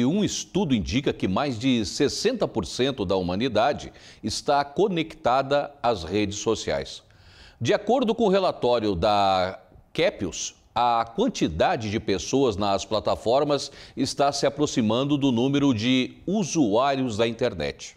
E um estudo indica que mais de 60% da humanidade está conectada às redes sociais. De acordo com o relatório da Kepios, a quantidade de pessoas nas plataformas está se aproximando do número de usuários da internet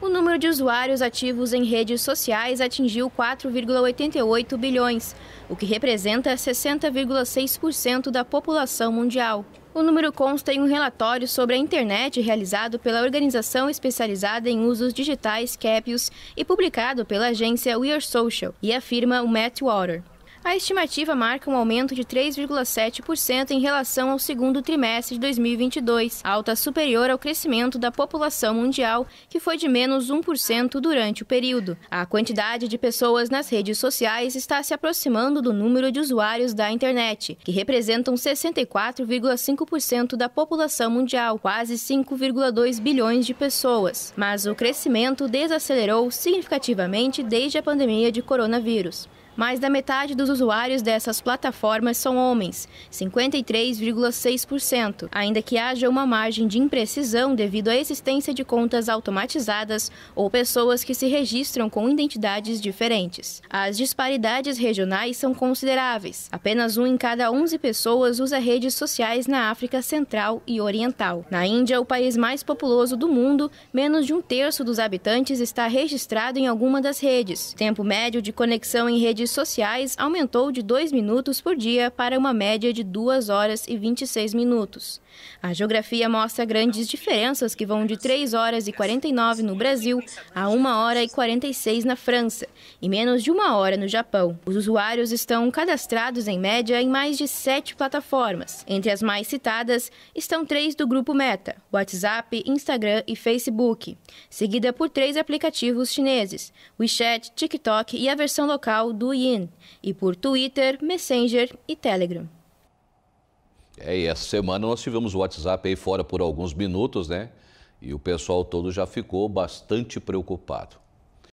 o número de usuários ativos em redes sociais atingiu 4,88 bilhões, o que representa 60,6% da população mundial. O número consta em um relatório sobre a internet realizado pela organização especializada em usos digitais CAPIOS e publicado pela agência We Are Social, e afirma o Matt Water. A estimativa marca um aumento de 3,7% em relação ao segundo trimestre de 2022, alta superior ao crescimento da população mundial, que foi de menos 1% durante o período. A quantidade de pessoas nas redes sociais está se aproximando do número de usuários da internet, que representam 64,5% da população mundial, quase 5,2 bilhões de pessoas. Mas o crescimento desacelerou significativamente desde a pandemia de coronavírus. Mais da metade dos usuários dessas plataformas são homens, 53,6%, ainda que haja uma margem de imprecisão devido à existência de contas automatizadas ou pessoas que se registram com identidades diferentes. As disparidades regionais são consideráveis. Apenas um em cada 11 pessoas usa redes sociais na África Central e Oriental. Na Índia, o país mais populoso do mundo, menos de um terço dos habitantes está registrado em alguma das redes. Tempo médio de conexão em redes redes sociais aumentou de 2 minutos por dia para uma média de 2 horas e 26 minutos. A geografia mostra grandes diferenças que vão de 3 horas e 49 no Brasil a 1 hora e 46 na França e menos de uma hora no Japão. Os usuários estão cadastrados em média em mais de sete plataformas. Entre as mais citadas estão três do grupo Meta: WhatsApp, Instagram e Facebook, seguida por três aplicativos chineses: WeChat, TikTok e a versão local do e por Twitter, Messenger e Telegram. É, e essa semana nós tivemos o WhatsApp aí fora por alguns minutos, né? E o pessoal todo já ficou bastante preocupado.